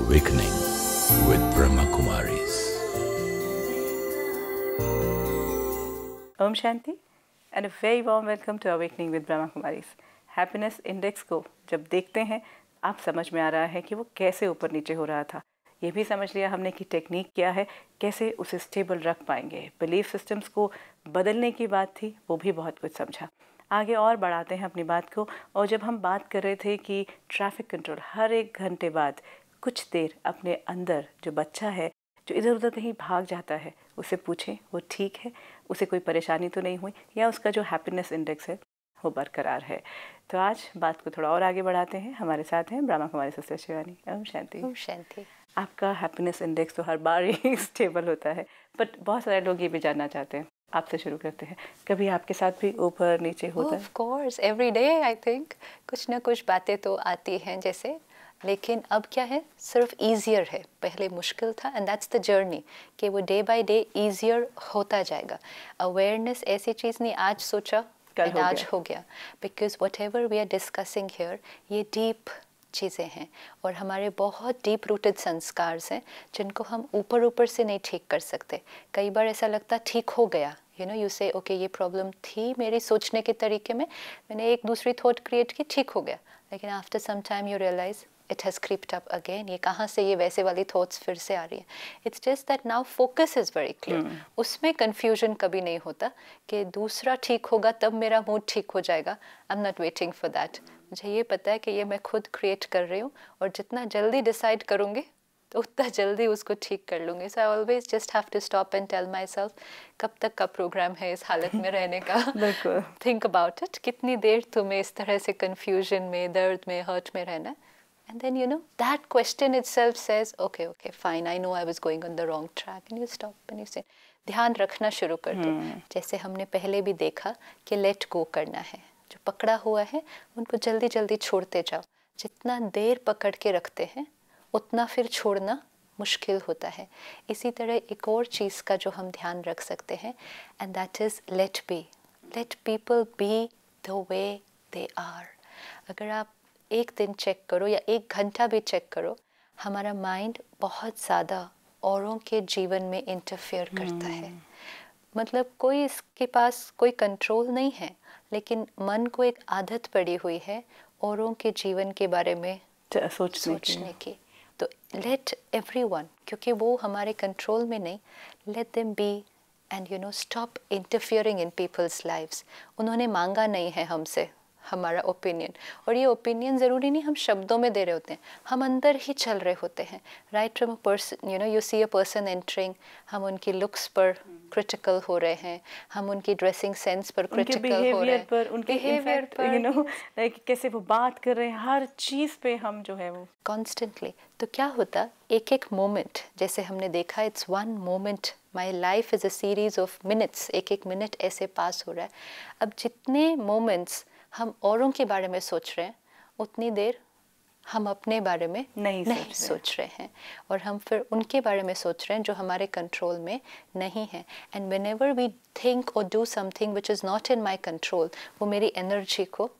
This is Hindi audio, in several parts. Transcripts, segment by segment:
Awakening with Brahma Kumaris. Om Shanti and a very warm welcome to Awakening with Brahma Kumaris. Happiness Index को जब देखते हैं आप समझ में आ रहा है कि वो कैसे ऊपर नीचे हो रहा था ये भी समझ लिया हमने कि टेक्निक क्या है कैसे उसे स्टेबल रख पाएंगे बिलीफ सिस्टम्स को बदलने की बात थी वो भी बहुत कुछ समझा आगे और बढ़ाते हैं अपनी बात को और जब हम बात कर रहे थे कि ट्रैफिक कंट्रोल हर एक घंटे बाद कुछ देर अपने अंदर जो बच्चा है जो इधर उधर कहीं भाग जाता है उसे पूछें वो ठीक है उसे कोई परेशानी तो नहीं हुई या उसका जो हैप्पीनेस इंडेक्स है वो बरकरार है तो आज बात को थोड़ा और आगे बढ़ाते हैं हमारे साथ हैं ब्रह्मा कुमारी सस्य शिवानी ओम शांति ओम शांति आपका हैप्पीनेस इंडेक्स तो हर बार ही स्टेबल होता है बट बहुत सारे लोग ये भी जानना चाहते हैं आपसे शुरू करते हैं कभी आपके साथ भी ऊपर नीचे होता है of course every day I think कुछ ना कुछ बातें तो आती हैं जैसे लेकिन अब क्या है सिर्फ ईजियर है पहले मुश्किल था एंड दैट्स द जर्नी कि वो डे बाय डे ईजियर होता जाएगा अवेयरनेस ऐसी चीज़ नहीं आज सोचा आज हो गया because whatever we are discussing here ये डीप चीज़ें हैं और हमारे बहुत डीप रूटेड संस्कार्स हैं जिनको हम ऊपर ऊपर से नहीं ठीक कर सकते कई बार ऐसा लगता ठीक हो गया you know you say okay ये प्रॉब्लम थी मेरी सोचने के तरीके में मैंने एक दूसरी थॉट क्रिएट की ठीक हो गया लेकिन after some time you realise it has crept up again ये कहाँ से ये वैसे वाली थॉट्स फिर से आ रही है it's just that now focus is very clear उसमें कन्फ्यूजन कभी नहीं होता कि दूसरा ठीक होगा तब मेरा मूड ठीक हो जाएगा I am not waiting for that मुझे ये पता है कि ये मैं खुद क्रिएट कर रही हूँ और जितना जल्दी डिसाइड करूँगी तो उतना जल्दी उसको ठीक कर लूँगी so I always just have to stop and tell myself कब तक का प्रोग्राम है इस हालत में रहने का थिंक अबाउट इट कितनी देर तुम्हें इस तरह से कन्फ्यूजन में दर्द में हर्ट में रहना है And then, you know, that question itself says, okay, okay, fine, I know I was going on the wrong track. And you stop and you say, ध्यान रखना शुरू कर दो hmm. जैसे हमने पहले भी देखा कि लेट गो करना है जो पकड़ा हुआ है उनको जल्दी जल्दी छोड़ते जाओ जितना देर पकड़ के रखते हैं उतना फिर छोड़ना मुश्किल होता है इसी तरह एक और चीज़ का जो हम ध्यान रख सकते हैं and that is let be let people be the way they are अगर आप एक दिन चेक करो या एक घंटा भी चेक करो हमारा माइंड बहुत ज़्यादा औरों के जीवन में इंटरफेयर करता है हम्म। मतलब कोई इसके पास कोई कंट्रोल नहीं है लेकिन मन को एक आदत पड़ी हुई है औरों के जीवन के बारे में सोच सोचने की तो लेट एवरी वन क्योंकि वो हमारे कंट्रोल में नहीं let them be and you know stop interfering in people's lifes उन्होंने मांगा नहीं है हमसे हमारा ओपिनियन और ये ओपिनियन ज़रूरी नहीं हम शब्दों में दे रहे होते हैं हम अंदर ही चल रहे होते हैं right from a person you know you see a person entering हम उनकी लुक्स पर क्रिटिकल हो रहे हैं हम उनकी ड्रेसिंग सेंस पर क्रिटिकल हो रहे हैं पर उनके बिहेवियर पर यू नो लाइक कैसे वो बात कर रहे हैं हर चीज़ पे हम जो है वो कॉन्स्टेंटली तो क्या होता एक एक मोमेंट जैसे हमने देखा it's one moment my life is a series of minutes एक एक मिनट ऐसे पास हो रहा है अब जितने मोमेंट्स हम औरों के बारे में सोच रहे हैं उतनी देर हम अपने बारे में नहीं, नहीं सोच रहे हैं और हम फिर उनके बारे में सोच रहे हैं जो हमारे कंट्रोल में नहीं है and whenever we think और do something which is not in my control वो मेरी एनर्जी को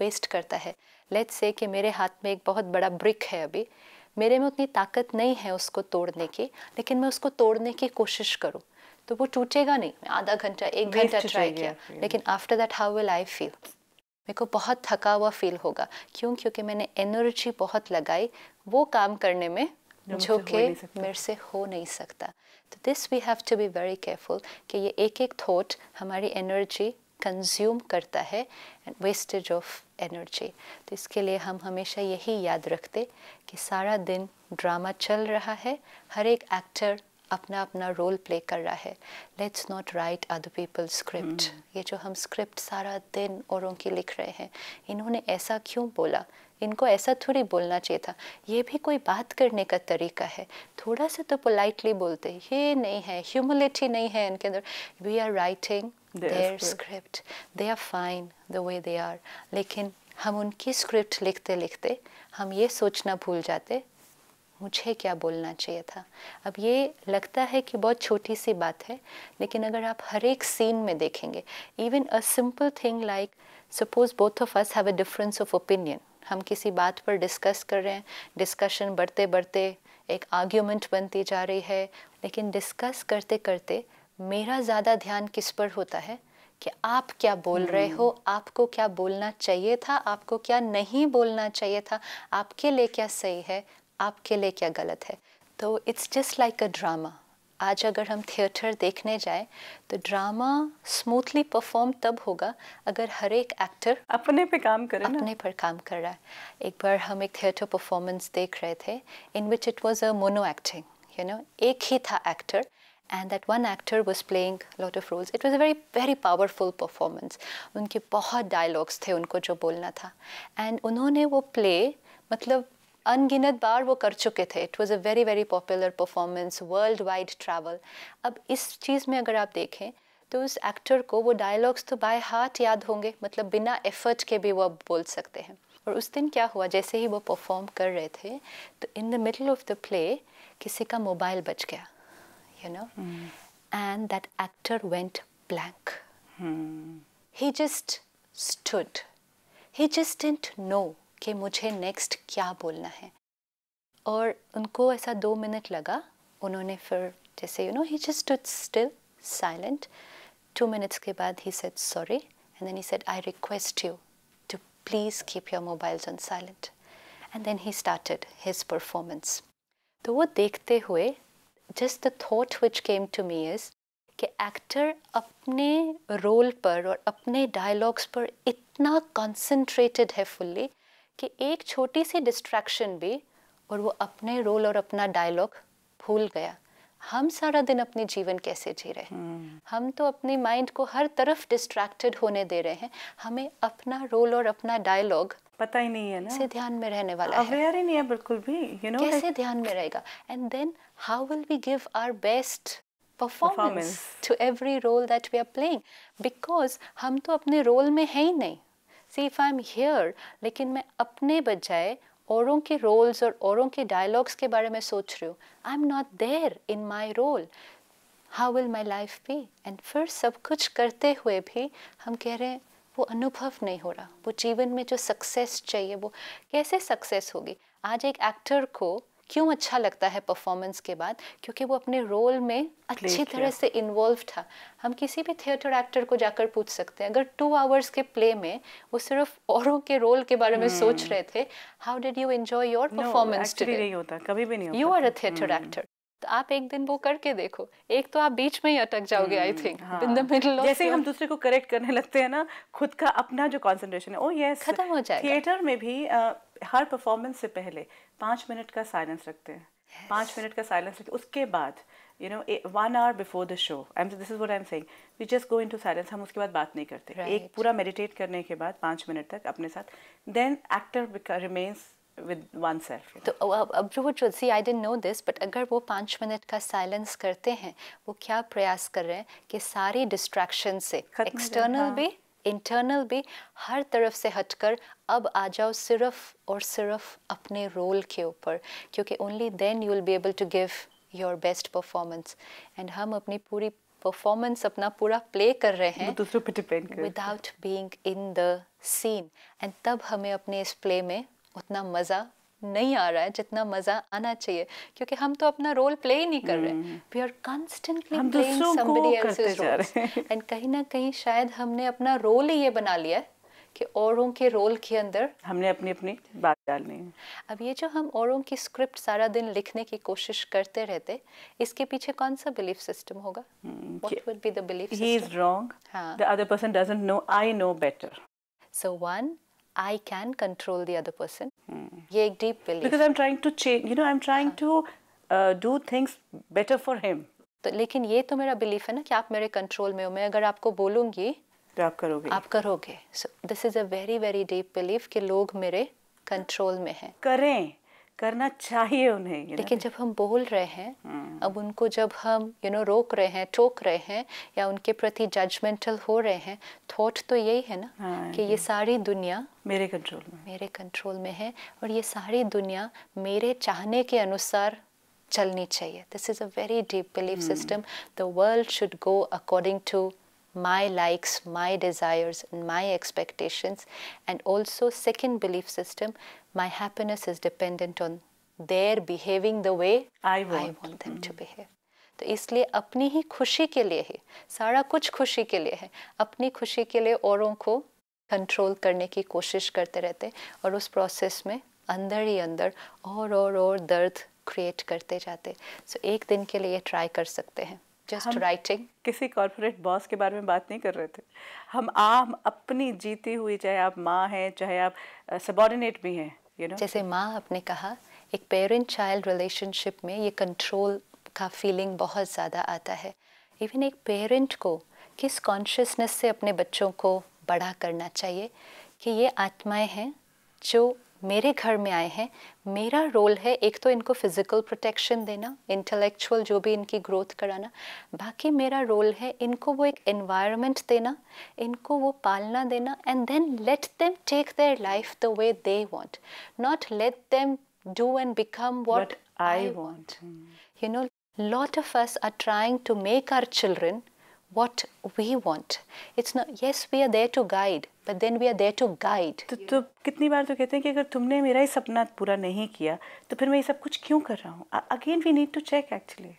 वेस्ट करता है लेट्स से कि मेरे हाथ में एक बहुत बड़ा ब्रिक है अभी मेरे में उतनी ताकत नहीं है उसको तोड़ने की लेकिन मैं उसको तोड़ने की कोशिश करूँ तो वो टूटेगा नहीं मैं आधा घंटा एक घंटा ट्राई किया लेकिन after that how will I feel मेरे को बहुत थका हुआ फील होगा क्यों क्योंकि मैंने एनर्जी बहुत लगाई वो काम करने में जो कि मेरे से हो नहीं सकता तो this we have to be very careful कि ये एक एक थॉट हमारी एनर्जी कंज्यूम करता है एंड वेस्टेज ऑफ एनर्जी तो इसके लिए हम हमेशा यही याद रखते कि सारा दिन ड्रामा चल रहा है हर एक एक्टर अपना अपना रोल प्ले कर रहा है let's not write other people script ये जो हम स्क्रिप्ट सारा दिन औरों की लिख रहे हैं इन्होंने ऐसा क्यों बोला इनको ऐसा थोड़ी बोलना चाहिए था ये भी कोई बात करने का तरीका है थोड़ा सा तो पोलाइटली बोलते ये नहीं है ह्यूमिलिटी नहीं है इनके अंदर we are writing their script they are fine the way they are लेकिन हम उनकी स्क्रिप्ट लिखते लिखते हम ये सोचना भूल जाते मुझे क्या बोलना चाहिए था अब ये लगता है कि बहुत छोटी सी बात है लेकिन अगर आप हर एक सीन में देखेंगे even a simple thing like suppose both of us have a difference of opinion हम किसी बात पर डिस्कस कर रहे हैं डिस्कशन बढ़ते बढ़ते एक आर्ग्यूमेंट बनती जा रही है लेकिन डिस्कस करते करते मेरा ज़्यादा ध्यान किस पर होता है कि आप क्या बोल hmm. रहे हम्म। हो आपको क्या बोलना चाहिए था आपको क्या नहीं बोलना चाहिए था आपके लिए क्या सही है आपके लिए क्या गलत है तो it's just like a drama आज अगर हम थिएटर देखने जाएं तो ड्रामा स्मूथली परफॉर्म तब होगा अगर हर एक एक्टर अपने पे काम कर रहा है अपने पर काम कर रहा है एक बार हम एक थिएटर परफॉर्मेंस देख रहे थे in which it was a mono acting you know एक ही था actor and that one actor was playing lot of roles it was a very very powerful performance उनके बहुत डायलॉग्स थे उनको जो बोलना था एंड उन्होंने वो प्ले मतलब अनगिनत बार वो कर चुके थे it was a very very popular performance worldwide travel अब इस चीज़ में अगर आप देखें तो उस एक्टर को वो डायलॉग्स तो बाय हार्ट याद होंगे मतलब बिना एफर्ट के भी वो अब बोल सकते हैं और उस दिन क्या हुआ जैसे ही वो परफॉर्म कर रहे थे तो in the middle of the play किसी का मोबाइल बच गया you know and that actor went blank he just stood he just didn't know कि मुझे नेक्स्ट क्या बोलना है और उनको ऐसा दो मिनट लगा उन्होंने फिर जैसे you know he just still silent two minutes के बाद he said sorry and then he said I request you to please keep your mobiles on silent and then he started his performance तो वो देखते हुए just the thought which came to me is कि एक्टर अपने रोल पर और अपने डायलॉग्स पर इतना कंसंट्रेटेड है फुल्ली कि एक छोटी सी डिस्ट्रैक्शन भी और वो अपने रोल और अपना डायलॉग भूल गया हम सारा दिन अपने जीवन कैसे जी रहे हैं hmm. हम तो अपने माइंड को हर तरफ डिस्ट्रैक्टेड होने दे रहे हैं हमें अपना रोल और अपना डायलॉग पता ही नहीं है ना से ध्यान में रहने वाला अवेयर ही नहीं है बिल्कुल भी यू you नो know, कैसे like... ध्यान में रहेगा and then how will we give our best performance to every role that we are playing because हम तो अपने रोल में है ही नहीं see if I am here लेकिन मैं अपने बजाय औरों के रोल्स और औरों के डायलॉग्स के बारे में सोच रही हूँ I am not there in my role how will my life be and फिर सब कुछ करते हुए भी हम कह रहे हैं वो अनुभव नहीं हो रहा वो जीवन में जो सक्सेस चाहिए वो कैसे सक्सेस होगी आज एक एक्टर को क्यों अच्छा लगता है परफॉर्मेंस के बाद क्योंकि वो अपने रोल में अच्छी तरह से इन्वॉल्व था हम किसी भी थिएटर एक्टर को जाकर पूछ सकते हैं अगर टू आवर्स के प्ले में वो सिर्फ औरों के रोल के बारे में हम्म। सोच रहे थे how did you enjoy your performance नहीं होता कभी भी नहीं you are a theatre actor तो आप एक दिन वो करके देखो एक तो आप बीच में ही अटक जाओगे I think in the middle जैसे ही हम दूसरे को करेक्ट करने लगते हैं ना खुद का अपना जो कॉन्सेंट्रेशन है ओ oh यस खत्म हो जाएगा थिएटर में भी आ, हर परफॉर्मेंस से पहले पांच मिनट का साइलेंस रखते हैं yes. पांच मिनट का साइलेंस रखते उसके बाद you know one hour before the show I am this is what I am saying we just go into silence हम उसके बाद बात नहीं करते right. एक पूरा मेडिटेट करने के बाद पाँच मिनट तक अपने साथ then actor remains with oneself तो वो see I didn't know this but अगर वो पाँच मिनट का साइलेंस करते हैं वो क्या प्रयास कर रहे हैं कि सारी डिस्ट्रैक्शन से एक्सटर्नल हाँ। भी इंटरनल भी हर तरफ से हटकर अब आ जाओ सिर्फ और सिर्फ अपने रोल के ऊपर क्योंकि only then you will be able to give your best performance and हम अपनी पूरी परफॉर्मेंस अपना पूरा प्ले कर रहे हैं दूसरों पे depend without being in the scene and तब हमें अपने इस प्ले में उतना मज़ा नहीं आ रहा है जितना मजा आना चाहिए क्योंकि हम तो अपना रोल प्ले ही नहीं कर रहे we are constantly playing somebody else's role and कहीं ना कहीं शायद हमने अपना रोल ही ये बना लिया है कि औरों के रोल के अंदर हमने अपनी अपनी बात डालनी है अब ये जो हम औरों की स्क्रिप्ट सारा दिन लिखने की कोशिश करते रहते इसके पीछे कौन सा बिलीफ सिस्टम होगा what would be the belief he is wrong the other person doesn't know I know better so one I can control the other person. Hmm. ये एक deep belief. Because I'm trying to change, you know, I'm trying हाँ. to uh, do things better for him. तो लेकिन ये तो मेरा belief है ना कि आप मेरे control में हो. मैं अगर आपको बोलूँगी तो आप करोगे आप करोगे so this is a very very deep belief कि लोग मेरे कंट्रोल में हैं करें करना चाहिए उन्हें लेकिन जब हम बोल रहे हैं हाँ। अब उनको जब हम यू you नो know, रोक रहे हैं टोक रहे हैं या उनके प्रति जजमेंटल हो रहे हैं थॉट तो यही है ना हाँ, कि ये सारी दुनिया मेरे कंट्रोल में मेरे कंट्रोल में है और ये सारी दुनिया मेरे चाहने के अनुसार चलनी चाहिए this is a very deep belief system the world should go according to my likes, my desires, and my expectations, and also second belief system, my happiness is dependent on their behaving the way I want, I want them mm. to behave. तो इसलिए अपनी ही खुशी के लिए ही सारा कुछ खुशी के लिए है अपनी खुशी के लिए औरों को कंट्रोल करने की कोशिश करते रहते और उस प्रोसेस में अंदर ही अंदर और और और दर्द क्रिएट करते जाते सो so, एक दिन के लिए ट्राई कर सकते हैं जस्ट राइटिंग किसी कॉरपोरेट बॉस के बारे में बात नहीं कर रहे थे हम आम अपनी जीती हुई चाहे आप माँ हैं चाहे आप सबॉर्डिनेट भी हैं यू you नो know? जैसे माँ आपने कहा एक पेरेंट चाइल्ड रिलेशनशिप में ये कंट्रोल का फीलिंग बहुत ज़्यादा आता है इवन एक पेरेंट को किस कॉन्शियसनेस से अपने बच्चों को बड़ा करना चाहिए कि ये आत्माएं हैं जो मेरे घर में आए हैं मेरा रोल है एक तो इनको फिज़िकल प्रोटेक्शन देना इंटेलेक्चुअल जो भी इनकी ग्रोथ कराना बाकी मेरा रोल है इनको वो एक एनवायरनमेंट देना इनको वो पालना देना and then let them take their life the way they want not let them do and become what I want you know lot of us are trying to make our children what we want it's not yes, we are there to guide but then we are there to guide तो, तो कितनी बार तो कहते हैं कि अगर तुमने मेरा ही सपना पूरा नहीं किया तो फिर मैं ये सब कुछ क्यों कर रहा हूँ again we need to check actually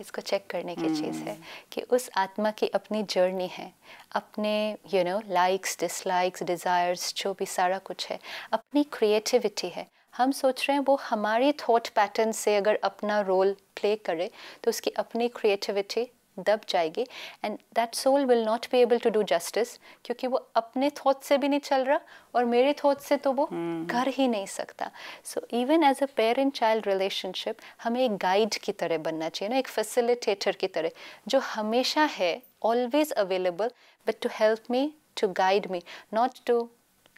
इसको चेक करने की hmm. चीज़ है कि उस आत्मा की अपनी जर्नी है अपने you know likes dislikes desires जो भी सारा कुछ है अपनी क्रिएटिविटी है हम सोच रहे हैं वो हमारे थॉट पैटर्न से अगर अपना रोल प्ले करे तो उसकी अपनी क्रिएटिविटी दब जाएगी and that soul will not be able to do justice क्योंकि वो अपने थॉट से भी नहीं चल रहा और मेरे थॉट से तो वो hmm. कर ही नहीं सकता so even as a parent child relationship हमें एक गाइड की तरह बनना चाहिए ना एक फैसिलिटेटर की तरह जो हमेशा है always available but to help me to guide me not to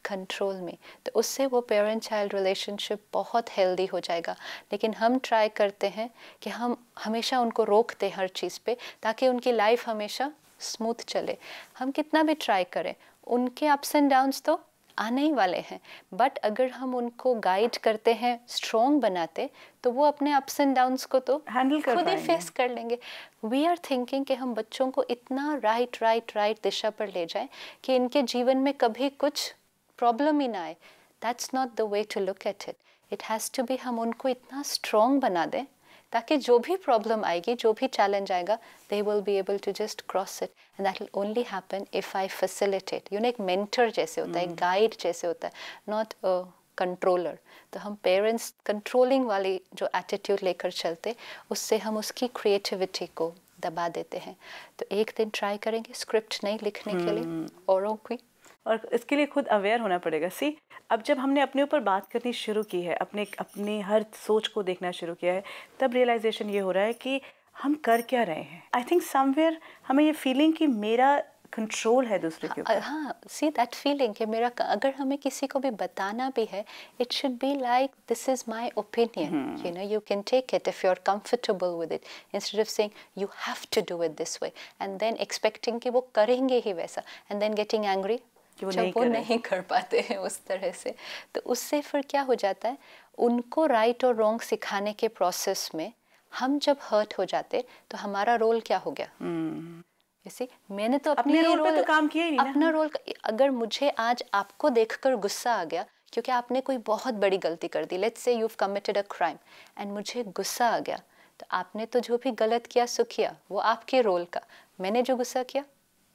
control में तो उससे वो पेरेंट चाइल्ड रिलेशनशिप बहुत हेल्दी हो जाएगा लेकिन हम ट्राई करते हैं कि हम हमेशा उनको रोकते हैं हर चीज़ पे ताकि उनकी लाइफ हमेशा स्मूथ चले हम कितना भी ट्राई करें उनके अप्स एंड डाउन्स तो आने ही वाले हैं बट अगर हम उनको गाइड करते हैं स्ट्रोंग बनाते तो वो अपने अप्स एंड डाउन्स को तो हैंडल कर खुद ही फेस कर लेंगे वी आर थिंकिंग कि हम बच्चों को इतना राइट राइट राइट दिशा पर ले जाएं कि इनके जीवन में कभी कुछ प्रॉब्लम ही ना आए that's not the way to look at it it has to be हम उनको इतना स्ट्रॉन्ग बना दें ताकि जो भी प्रॉब्लम आएगी जो भी चैलेंज आएगा they will be able to just cross it and that will only happen if I facilitate you know एक मेंटर जैसे होता है एक गाइड hmm. जैसे होता है नॉट अ कंट्रोलर तो हम पेरेंट्स कंट्रोलिंग वाली जो एटीट्यूड लेकर चलते उससे हम उसकी क्रिएटिविटी को दबा देते हैं तो एक दिन ट्राई करेंगे स्क्रिप्ट नहीं लिखने hmm. के लिए hmm. औरों की और इसके लिए खुद अवेयर होना पड़ेगा सी अब जब हमने अपने ऊपर बात करनी शुरू की है अपने अपनी हर सोच को देखना शुरू किया है तब रियलाइजेशन ये हो रहा है कि हम कर क्या रहे हैं आई थिंक समवेयर हमें ये फीलिंग कि मेरा कंट्रोल है दूसरे के हाँ, ऊपर हाँ सी दैट फीलिंग कि मेरा अगर हमें किसी को भी बताना भी है it should be like this is my opinion you know you can take it if you are comfortable with it instead of saying you have to do it this way and then expecting कि वो करेंगे ही वैसा एंड देन गेटिंग एंग्री कि वो नहीं, वो नहीं कर पाते हैं उस तरह से तो उससे फिर क्या हो जाता है उनको राइट और रॉन्ग सिखाने के प्रोसेस में हम जब हर्ट हो जाते तो हमारा रोल क्या हो गया जैसे हम्म। मैंने तो अपने रोल पे तो काम किया ही नहीं अपना रोल अगर मुझे आज आपको देखकर गुस्सा आ गया क्योंकि आपने कोई बहुत बड़ी गलती कर दी let's say you committed a crime and मुझे गुस्सा आ गया तो आपने तो जो भी गलत किया सुखिया वो आपके रोल का मैंने जो गुस्सा किया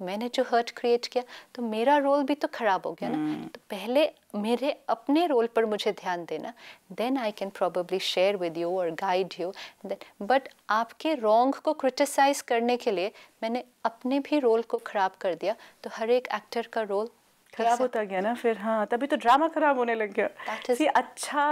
मैंने जो हर्ट क्रिएट किया तो मेरा रोल भी तो ख़राब हो गया ना हम्म। तो पहले मेरे अपने रोल पर मुझे ध्यान देना then I can probably share with you और गाइड यू बट आपके रॉन्ग को क्रिटिसाइज करने के लिए मैंने अपने भी रोल को ख़राब कर दिया तो हर एक एक्टर का रोल खराब होता गया ना फिर हाँ तभी तो ड्रामा खराब होने लग गया is... अच्छा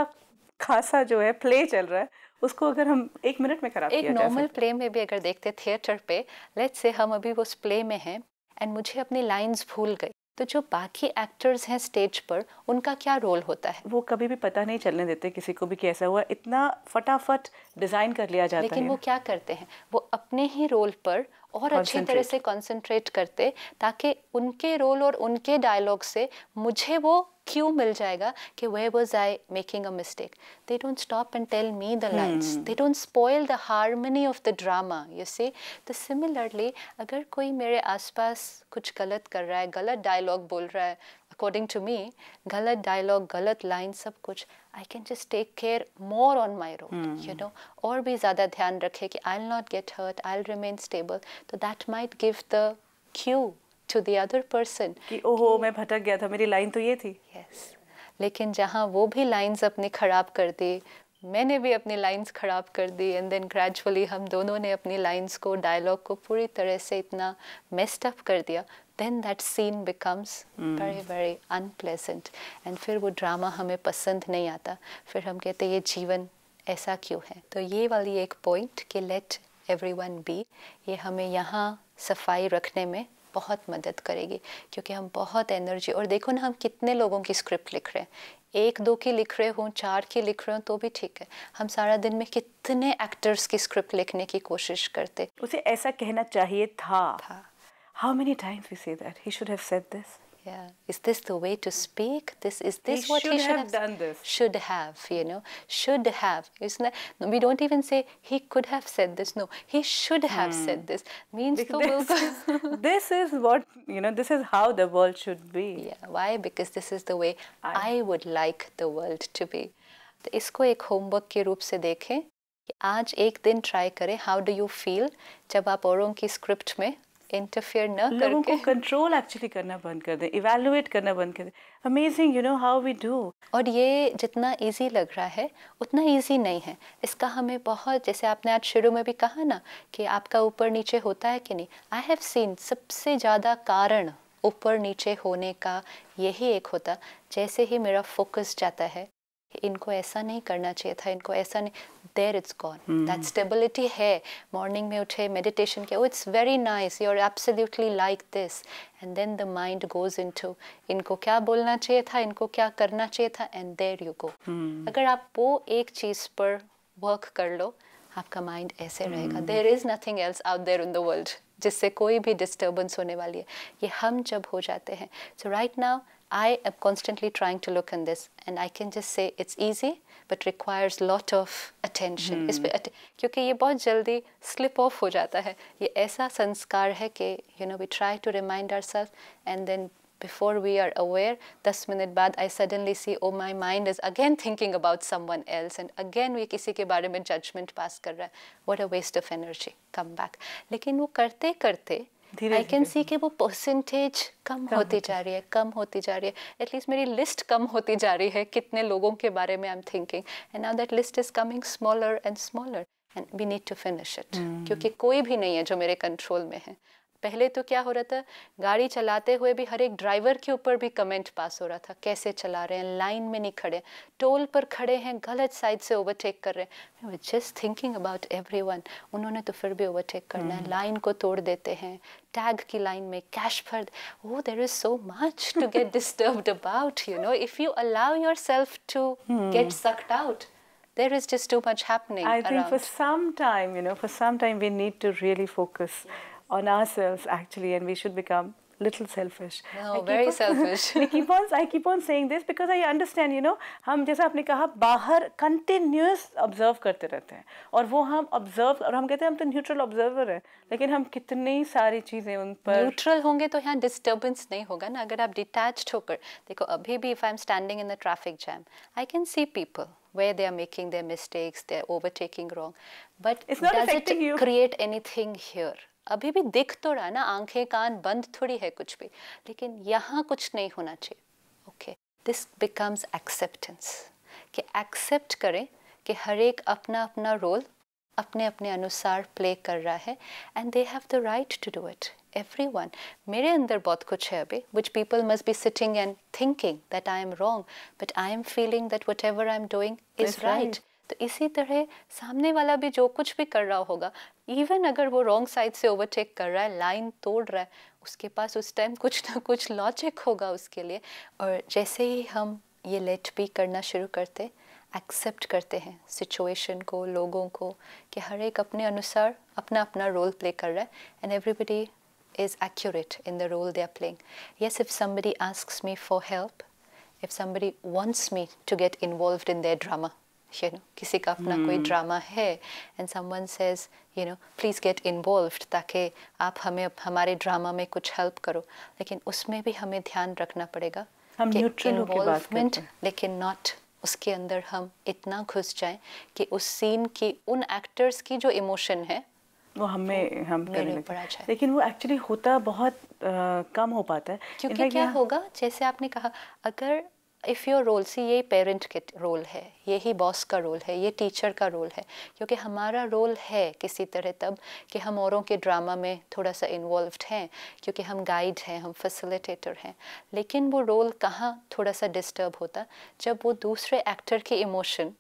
खासा जो है प्ले चल रहा है उसको अगर हम एक मिनट में खराब एक नॉर्मल प्ले में भी अगर देखते थिएटर पे लेट्स से हम अभी उस प्ले में हैं एंड मुझे अपनी लाइंस भूल गई तो जो बाकी एक्टर्स हैं स्टेज पर उनका क्या रोल होता है वो कभी भी पता नहीं चलने देते किसी को भी कैसा हुआ इतना फटाफट डिज़ाइन कर लिया जाता लेकिन है लेकिन वो क्या करते हैं वो अपने ही रोल पर और अच्छी तरह से कंसंट्रेट करते ताकि उनके रोल और उनके डायलॉग से मुझे वो क्यों मिल जाएगा कि way was I making a mistake they don't stop and tell me the lines they don't spoil the harmony of the drama you see तो सिमिलरली अगर कोई मेरे आसपास कुछ गलत कर रहा है गलत डायलॉग बोल रहा है अकॉर्डिंग टू मी गलत डायलॉग गलत लाइन सब कुछ I can just take care more on my road you know और भी ज़्यादा ध्यान रखे कि I'll not get hurt I'll remain stable तो that might give the cue to the other person कि ओहो मैं भटक गया था मेरी लाइन तो ये थी यस yes. लेकिन जहाँ वो भी लाइंस अपने ख़राब कर दी मैंने भी अपनी लाइंस ख़राब कर दी एंड देन ग्रेजुअली हम दोनों ने अपनी लाइंस को डायलॉग को पूरी तरह से इतना मेस्ड अप कर दिया then that scene becomes very very unpleasant and फिर वो ड्रामा हमें पसंद नहीं आता फिर हम कहते ये जीवन ऐसा क्यों है तो ये वाली एक पॉइंट कि लेट एवरी बी ये हमें यहाँ सफाई रखने में बहुत मदद करेगी क्योंकि हम बहुत एनर्जी और देखो ना हम कितने लोगों की स्क्रिप्ट लिख रहे हैं एक दो की लिख रहे हों चार की लिख रहे हों तो भी ठीक है हम सारा दिन में कितने एक्टर्स की स्क्रिप्ट लिखने की कोशिश करते उसे ऐसा कहना चाहिए था how many times we say that he should have said this yeah is this the way to speak this is this he what should he should have, have, done this should have you know should have is not we don't even say he could have said this no he should have hmm. said this means because this, is, this is what you know this is how the world should be yeah why because this is the way I, I would like the world to be इसको एक होमवर्क के रूप से देखें कि आज एक दिन ट्राई करें हाउ डू यू फील जब आप औरों की स्क्रिप्ट में इंटरफेयर न लोगों कंट्रोल एक्चुअली करना बंद कर दें इवेलुएट करना बंद कर दें amazing you know how we do और ये जितना इजी लग रहा है उतना इजी नहीं है इसका हमें बहुत जैसे आपने आज शुरू में भी कहा ना कि आपका ऊपर नीचे होता है कि नहीं आई हैव सीन सबसे ज़्यादा कारण ऊपर नीचे होने का यही एक होता जैसे ही मेरा फोकस जाता है इनको ऐसा नहीं करना चाहिए था इनको ऐसा नहीं there it's gone that stability है मॉर्निंग में उठे मेडिटेशन किया it's very nice you are absolutely like this and then the mind goes into इनको क्या बोलना चाहिए था इनको क्या करना चाहिए था एंड देर यू गो अगर आप वो एक चीज़ पर वर्क कर लो आपका माइंड ऐसे hmm. रहेगा there is nothing else out there in the world जिससे कोई भी डिस्टर्बेंस होने वाली है ये हम जब हो जाते हैं so right now I am constantly trying to look in this, and I can just say it's easy, but requires lot of attention. Because इस very क्योंकि slip off हो जाता a ऐसा that you know we try to remind ourselves and then before we are aware, 10 minutes bad, I suddenly see, oh, my mind is again thinking about someone else and again we किसी के बारे में judgment pass What a waste of energy. Come back. लेकिन वो करते करते आई कैन सी कि वो परसेंटेज कम होती जा रही है कम होती जा रही है एटलीस्ट मेरी लिस्ट कम होती जा रही है कितने लोगों के बारे में I am thinking and now that list is coming smaller and smaller and we need to finish it क्योंकि कोई भी नहीं है जो मेरे कंट्रोल में है पहले तो क्या हो रहा था गाड़ी चलाते हुए भी हर एक ड्राइवर के ऊपर भी कमेंट पास हो रहा था कैसे चला रहे हैं लाइन में नहीं खड़े टोल पर खड़े हैं गलत साइड से ओवरटेक कर रहे हैं जस्ट थिंकिंग अबाउट एवरी उन्होंने तो फिर भी ओवरटेक करना है लाइन हम्म। को तोड़ देते हैं टैग की लाइन में कैश फर वो there is so much to get disturb about you know if you allow yourself to get sucked out There is just too much happening. I think for some time, you know, for some time we need to really focus. Yeah. on ourselves actually, and we should become little selfish. No, I very on, selfish. i keep on, I keep on saying this because I understand, you know, hum jaisa आपने kaha bahar continuous observe karte rehte hain aur wo hum observe aur hum kehte hain hum to neutral observer hain lekin hum kitni sari cheeze un par neutral honge to yahan disturbance nahi hoga na agar aap detached hokar dekho abhi bhi if I'm standing in the traffic jam I can see people where they are making their mistakes, they're overtaking wrong. But it's not does affecting it you. create anything here? अभी भी दिख तो रहा ना आंखें कान बंद थोड़ी है कुछ भी लेकिन यहाँ कुछ नहीं होना चाहिए ओके दिस बिकम्स एक्सेप्टेंस कि एक्सेप्ट करें कि हर एक अपना अपना रोल अपने अपने अनुसार प्ले कर रहा है and they have the right to do it everyone मेरे अंदर बहुत कुछ है अभी which people must be sitting and thinking that I am wrong but I am feeling that whatever I am doing is right तो इसी तरह सामने वाला भी जो कुछ भी कर रहा होगा इवन अगर वो रॉन्ग साइड से ओवरटेक कर रहा है लाइन तोड़ रहा है उसके पास उस टाइम कुछ ना कुछ लॉजिक होगा उसके लिए और जैसे ही हम ये लेट भी करना शुरू करते एक्सेप्ट करते हैं सिचुएशन को लोगों को कि हर एक अपने अनुसार अपना अपना रोल प्ले कर रहा है and everybody is accurate in the role they are playing yes if somebody ask me for help if somebody wants me to get involve in their drama you know किसी का अपना कोई ड्रामा hmm. है and someone says you know please get involved ताकि आप हमें हमारे ड्रामा में कुछ हेल्प करो लेकिन उसमें भी हमें ध्यान रखना पड़ेगा हम इन्वॉल्वमेंट लेकिन नॉट उसके अंदर हम इतना घुस जाएं कि उस सीन की उन एक्टर्स की जो इमोशन है वो हमें हम करने पड़ा लेकिन वो एक्चुअली होता बहुत आ, कम हो पाता है क्योंकि क्या होगा जैसे आपने कहा अगर इफ़ योर रोल सी यही पेरेंट के रोल है यही बॉस का रोल है ये टीचर का रोल है क्योंकि हमारा रोल है किसी तरह तब कि हम औरों के ड्रामा में थोड़ा सा इन्वॉल्व हैं क्योंकि हम गाइड हैं हम फैसिलिटेटर हैं लेकिन वो रोल कहाँ थोड़ा सा डिस्टर्ब होता जब वो दूसरे एक्टर के इमोशन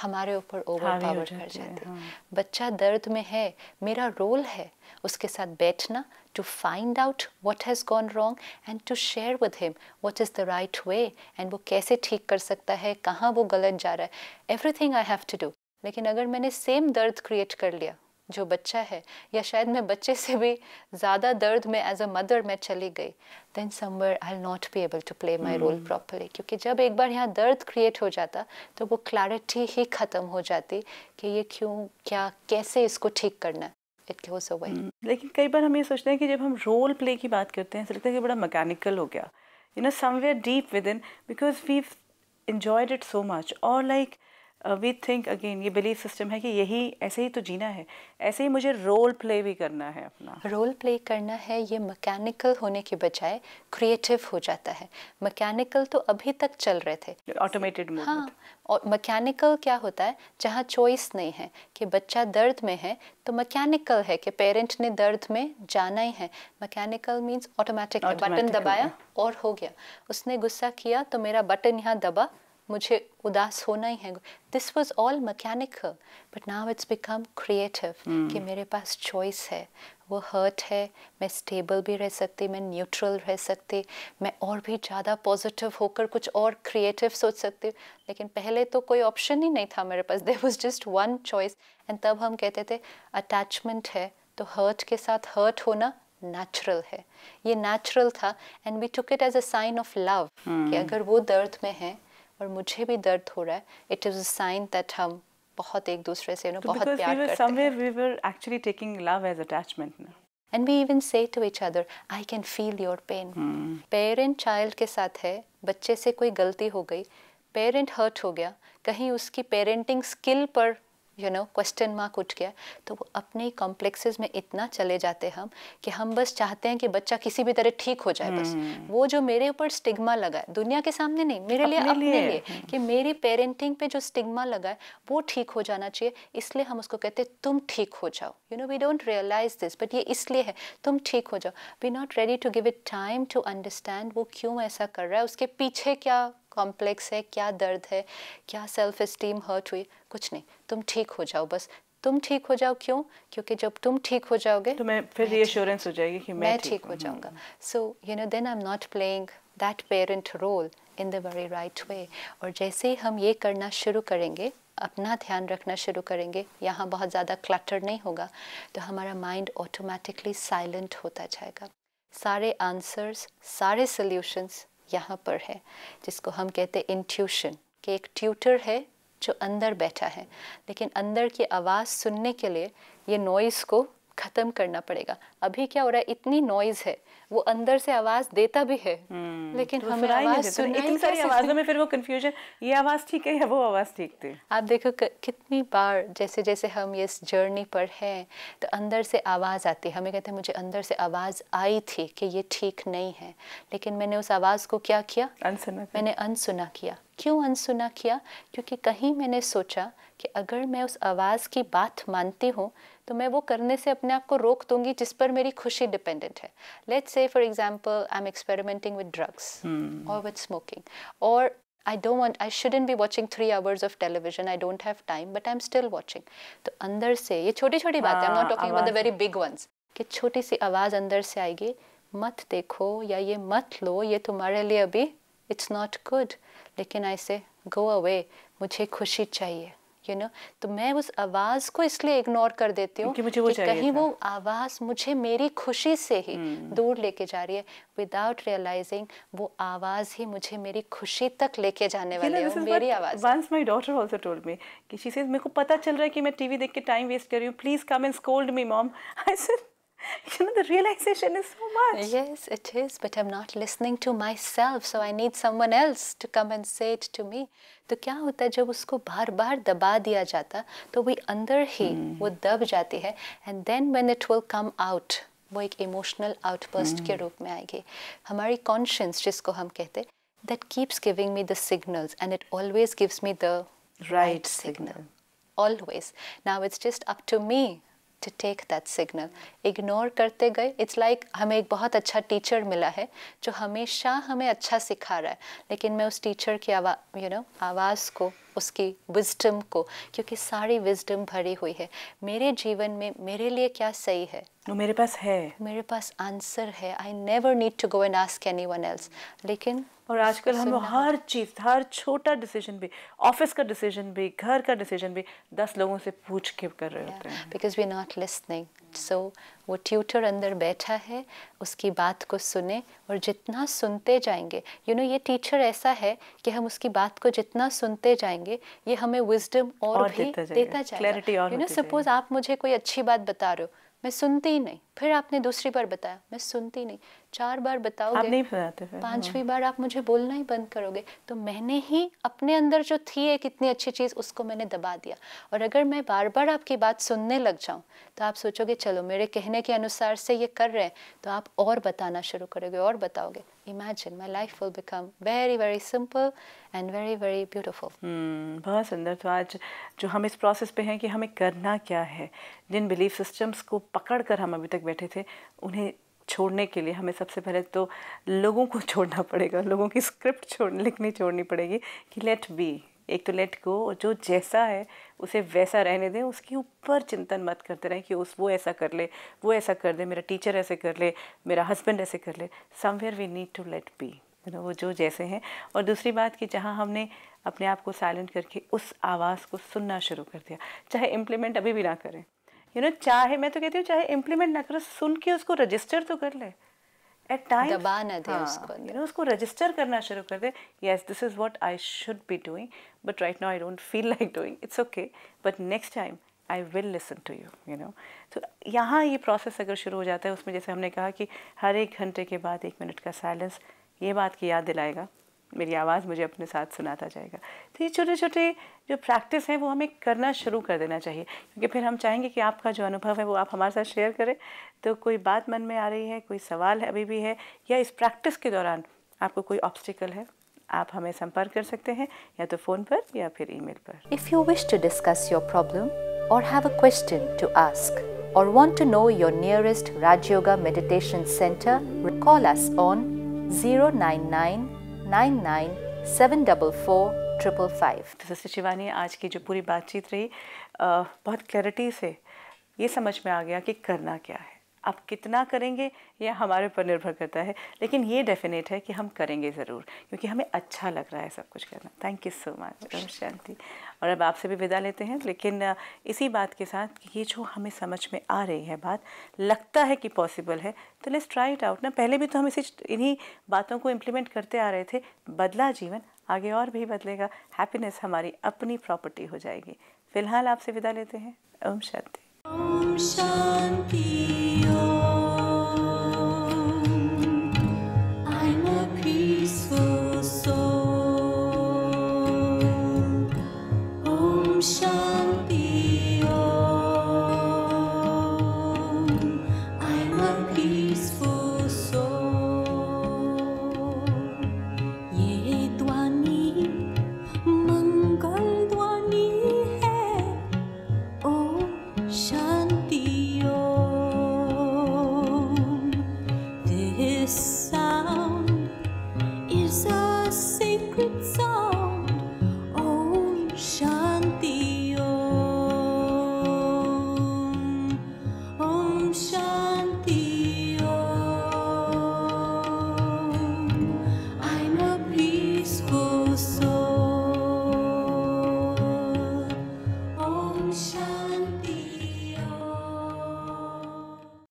हमारे ऊपर ओवर पावर कर जाते हाँ। बच्चा दर्द में है मेरा रोल है उसके साथ बैठना to find out what has gone wrong and to share with him what is the right way and वो कैसे ठीक कर सकता है कहाँ वो गलत जा रहा है everything I have to do लेकिन अगर मैंने सेम दर्द क्रिएट कर लिया जो बच्चा है या शायद मैं बच्चे से भी ज़्यादा दर्द में एज अ मदर मैं चली गई then somewhere I'll not be able to play my role properly क्योंकि जब एक बार यहाँ दर्द क्रिएट हो जाता तो वो क्लैरिटी ही ख़त्म हो जाती कि ये क्यों क्या कैसे इसको ठीक करना है इट गोस अवे लेकिन कई बार हम ये सोचते हैं कि जब हम रोल प्ले की बात करते हैं तो लगता है कि बड़ा मैकेनिकल हो गया you know somewhere deep within because we it so much और like like we think again ये बिलीव सिस्टम है कि यही ऐसे ही तो जीना है ऐसे ही मुझे रोल प्ले भी करना है अपना रोल प्ले करना है ये मैकेनिकल होने के बजाय क्रिएटिव हो जाता है मैकेनिकल तो अभी तक चल रहे थे ऑटोमेटेड हाँ और मैकेनिकल क्या होता है जहाँ चॉइस नहीं है कि बच्चा दर्द में है तो मैकेनिकल है कि पेरेंट ने दर्द में जाना ही है मैकेनिकल मीन्स ऑटोमेटिक बटन दबाया हाँ। और हो गया उसने गुस्सा किया तो मेरा बटन यहाँ दबा मुझे उदास होना ही है this was all mechanical but now it's become creative कि मेरे पास चॉइस है वो हर्ट है मैं स्टेबल भी रह सकती मैं न्यूट्रल रह सकती मैं और भी ज़्यादा पॉजिटिव होकर कुछ और क्रिएटिव सोच सकती लेकिन पहले तो कोई ऑप्शन ही नहीं था मेरे पास there was just one choice and तब हम कहते थे अटैचमेंट है तो हर्ट के साथ हर्ट होना नेचुरल है ये नेचुरल था and we took it as a sign of love कि hmm. अगर वो दर्द में है और मुझे भी दर्द हो रहा है it is a sign that हम बहुत एक दूसरे से ना बहुत प्यार करते हैं and we even say to each other I can feel your pain parent child के साथ है बच्चे से कोई गलती हो गई पेरेंट हर्ट हो गया कहीं उसकी पेरेंटिंग स्किल पर यू नो क्वेश्चन मार्क उठ गया तो वो अपने कॉम्प्लेक्सेस में इतना चले जाते हम कि हम बस चाहते हैं कि बच्चा किसी भी तरह ठीक हो जाए बस हम्म। वो जो मेरे ऊपर स्टिग्मा लगा है दुनिया के सामने नहीं मेरे लिए अपने लिए, लिए कि मेरी पेरेंटिंग पे जो स्टिग्मा लगा है वो ठीक हो जाना चाहिए इसलिए हम उसको कहते हैं तुम ठीक हो जाओ you know we don't realise this but ये इसलिए है तुम ठीक हो जाओ we not ready to give it time to understand वो क्यों ऐसा कर रहा है उसके पीछे क्या कॉम्प्लेक्स है क्या दर्द है क्या सेल्फ इस्टीम हर्ट हुई कुछ नहीं तुम ठीक हो जाओ बस तुम ठीक हो जाओ क्यों क्योंकि जब तुम ठीक हो जाओगे तो मैं फिर फिर हो जाएगी कि मैं ठीक हो जाऊंगा so you know then I am not playing that parent role in the very right way और जैसे ही हम ये करना शुरू करेंगे अपना ध्यान रखना शुरू करेंगे यहाँ बहुत ज़्यादा क्लटर नहीं होगा तो हमारा माइंड ऑटोमेटिकली साइलेंट होता जाएगा सारे आंसर्स सारे सोल्यूशंस यहाँ पर है जिसको हम कहते हैं इंट्यूशन कि एक ट्यूटर है जो अंदर बैठा है लेकिन अंदर की आवाज़ सुनने के लिए ये नॉइज़ को ख़त्म करना पड़ेगा अभी क्या हो रहा है इतनी नॉइज़ है वो अंदर से आवाज़ देता भी है हम्म, लेकिन तो हमें आवाज़ इतनी सारी आवाज़ों में फिर वो कन्फ्यूजन ये आवाज़ ठीक है या वो आवाज़ ठीक थी आप देखो कितनी बार जैसे जैसे हम इस जर्नी पर हैं तो अंदर से आवाज़ आती है हमें कहते हैं मुझे अंदर से आवाज़ आई थी कि ये ठीक नहीं है लेकिन मैंने उस आवाज़ को क्या किया अनसुना मैंने अनसुना किया क्यों अनसुना किया क्योंकि कहीं मैंने सोचा कि अगर मैं उस आवाज़ की बात मानती हूँ तो मैं वो करने से अपने आप को रोक दूंगी जिस पर मेरी खुशी डिपेंडेंट है let say for example I am experimenting with drugs और विद स्मोकिंग और don't want I shouldn't be watching three hours of television I don't don't have time, but I'm still watching. तो अंदर से ये छोटी छोटी बातें I'm not हाँ, talking about the very big ones. कि छोटी सी आवाज़ अंदर से आएगी मत देखो या ये मत लो ये तुम्हारे लिए अभी इट्स नॉट गुड लेकिन आई से गो अवे मुझे खुशी चाहिए यू नो तो मैं उस आवाज़ को इसलिए इग्नोर कर देती हूँ मुझे कहीं वो आवाज़ मुझे मेरी खुशी से ही हम्म। दूर लेके जा रही है विदाउट रियलाइजिंग वो आवाज़ ही मुझे मेरी खुशी तक लेके जाने वाली है मेरी आवाज़ once my daughter also told me कि शी सेज मेरे को पता चल रहा है कि मैं टीवी देख के टाइम वेस्ट कर रही हूँ please come and scold me mom I said you know the realization is so much yes it is but i'm not listening to myself so i need someone else to come and say it to me तो क्या होता है जब उसको बार बार दबा दिया जाता तो वही अंदर ही hmm. वो दब जाती है and then when it will come out वो एक इमोशनल आउटबर्स्ट hmm. के रूप में आएगी हमारी कॉन्शियस जिसको हम कहते that keeps giving me the signals and it always gives me the right signal always now it's just up to me to take that signal ignore करते गए इट्स लाइक like हमें एक बहुत अच्छा टीचर मिला है जो हमेशा हमें अच्छा सिखा रहा है लेकिन मैं उस टीचर की आवाज यू नो आवाज़ को उसकी विजडम को क्योंकि सारी विजडम भरी हुई है मेरे जीवन में मेरे लिए क्या सही है no, मेरे पास है मेरे पास आंसर है I never need to go and ask anyone else लेकिन और आजकल हम हर चीज़ हर छोटा डिसीजन भी ऑफिस का डिसीजन भी घर का डिसीजन भी दस लोगों से पूछ के कर रहे yeah, होते हैं because we not listening so वो ट्यूटर अंदर बैठा है उसकी बात को सुने और जितना सुनते जाएंगे यू you नो know, ये टीचर ऐसा है कि हम उसकी बात को जितना सुनते जाएंगे ये हमें विजडम और, और भी देता जाएगा यू नो सपोज आप मुझे कोई अच्छी बात बता रहे हो मैं सुनती ही नहीं फिर आपने दूसरी बार बताया मैं सुनती नहीं चार बार बताओगे आप नहीं बताते पांचवी हाँ। बार आप मुझे बोलना ही बंद करोगे तो मैंने ही अपने अंदर जो थी एक इतनी अच्छी चीज़ उसको मैंने दबा दिया और अगर मैं बार बार आपकी बात सुनने लग जाऊं तो आप सोचोगे चलो मेरे कहने के अनुसार से ये कर रहे हैं तो आप और बताना शुरू करोगे और बताओगे imagine my life will become very very simple and very very beautiful बहुत सुंदर तो आज जो हम इस प्रोसेस पे हैं कि हमें करना क्या है जिन बिलीफ सिस्टम्स को पकड़ कर हम अभी तक बैठे थे उन्हें छोड़ने के लिए हमें सबसे पहले तो लोगों को छोड़ना पड़ेगा लोगों की स्क्रिप्ट छोड़ लिखनी छोड़नी पड़ेगी कि लेट बी एक तो लेट गो जो जैसा है उसे वैसा रहने दें उसके ऊपर चिंतन मत करते रहें कि उस वो ऐसा कर ले वो ऐसा कर दे मेरा टीचर ऐसे कर ले मेरा हस्बैंड ऐसे कर ले somewhere we need to let be ना वो जो जैसे हैं और दूसरी बात कि जहाँ हमने अपने आप को साइलेंट करके उस आवाज़ को सुनना शुरू कर दिया चाहे इम्प्लीमेंट अभी भी ना करें यू नो चाहे मैं तो कहती हूँ चाहे इम्प्लीमेंट ना करो सुन के उसको रजिस्टर तो कर ले एट टाइम हाँ, उसको यू नो उसको रजिस्टर करना शुरू कर दे yes this is what I should be doing but right now I don't feel like doing it's okay but next time I will listen to you you know तो यहाँ ये प्रोसेस अगर शुरू हो जाता है उसमें जैसे हमने कहा कि हर एक घंटे के बाद एक मिनट का साइलेंस ये बात की याद दिलाएगा मेरी आवाज़ मुझे अपने साथ सुनाता जाएगा तो ये छोटे छोटे जो प्रैक्टिस हैं वो हमें करना शुरू कर देना चाहिए क्योंकि फिर हम चाहेंगे कि आपका जो अनुभव है वो आप हमारे साथ शेयर करें तो कोई बात मन में आ रही है कोई सवाल है अभी भी है या इस प्रैक्टिस के दौरान आपको कोई ऑब्स्टिकल है आप हमें संपर्क कर सकते हैं या तो फ़ोन पर या फिर ई पर if you wish to discuss your problem or have a question to ask or want to know your nearest Rajyoga meditation centre call us on zero nine nine nine nine seven double four triple five sister Shivani आज की जो पूरी बातचीत रही बहुत क्लैरिटी से ये समझ में आ गया कि करना क्या है आप कितना करेंगे यह हमारे ऊपर निर्भर करता है लेकिन ये डेफिनेट है कि हम करेंगे ज़रूर क्योंकि हमें अच्छा लग रहा है सब कुछ करना thank you so much Om Shanti और अब आपसे भी विदा लेते हैं लेकिन इसी बात के साथ कि ये जो हमें समझ में आ रही है बात लगता है कि पॉसिबल है तो लेट्स ट्राई इट आउट ना पहले भी तो हम इसी इन्हीं बातों को इम्प्लीमेंट करते आ रहे थे बदला जीवन आगे और भी बदलेगा हैप्पीनेस हमारी अपनी प्रॉपर्टी हो जाएगी फिलहाल आपसे विदा लेते हैं ओम शांति Om Shanti Om.